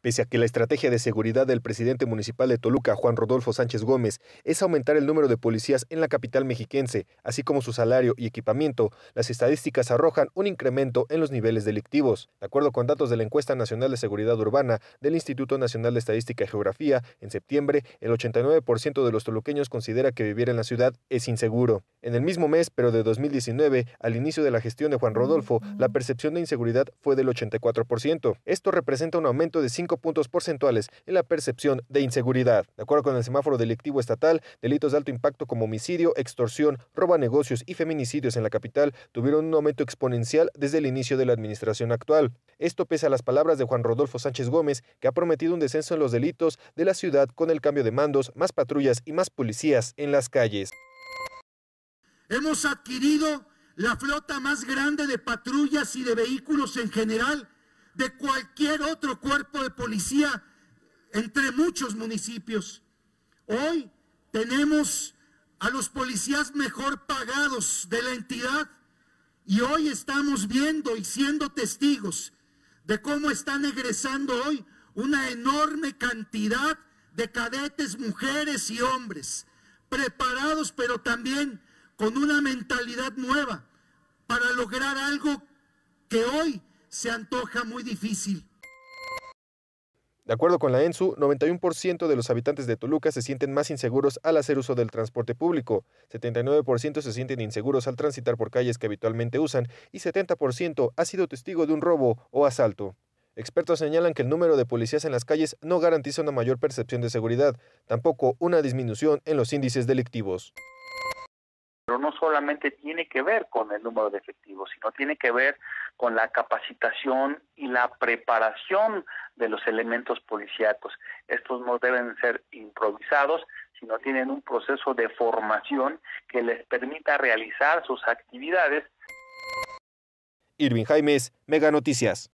Pese a que la estrategia de seguridad del presidente municipal de Toluca, Juan Rodolfo Sánchez Gómez, es aumentar el número de policías en la capital mexiquense, así como su salario y equipamiento, las estadísticas arrojan un incremento en los niveles delictivos. De acuerdo con datos de la Encuesta Nacional de Seguridad Urbana del Instituto Nacional de Estadística y Geografía, en septiembre, el 89% de los toluqueños considera que vivir en la ciudad es inseguro. En el mismo mes, pero de 2019, al inicio de la gestión de Juan Rodolfo, la percepción de inseguridad fue del 84%. Esto representa un aumento de 5 puntos porcentuales en la percepción de inseguridad. De acuerdo con el semáforo delictivo estatal, delitos de alto impacto como homicidio, extorsión, roba negocios y feminicidios en la capital tuvieron un aumento exponencial desde el inicio de la administración actual. Esto pese a las palabras de Juan Rodolfo Sánchez Gómez, que ha prometido un descenso en los delitos de la ciudad con el cambio de mandos, más patrullas y más policías en las calles. Hemos adquirido la flota más grande de patrullas y de vehículos en general de cualquier otro cuerpo de policía entre muchos municipios. Hoy tenemos a los policías mejor pagados de la entidad y hoy estamos viendo y siendo testigos de cómo están egresando hoy una enorme cantidad de cadetes, mujeres y hombres, preparados pero también con una mentalidad nueva para lograr algo que hoy se antoja muy difícil. De acuerdo con la ENSU, 91% de los habitantes de Toluca se sienten más inseguros al hacer uso del transporte público, 79% se sienten inseguros al transitar por calles que habitualmente usan y 70% ha sido testigo de un robo o asalto. Expertos señalan que el número de policías en las calles no garantiza una mayor percepción de seguridad, tampoco una disminución en los índices delictivos pero no solamente tiene que ver con el número de efectivos, sino tiene que ver con la capacitación y la preparación de los elementos policíacos. Estos no deben ser improvisados, sino tienen un proceso de formación que les permita realizar sus actividades. Irving Jaimes, Mega Noticias.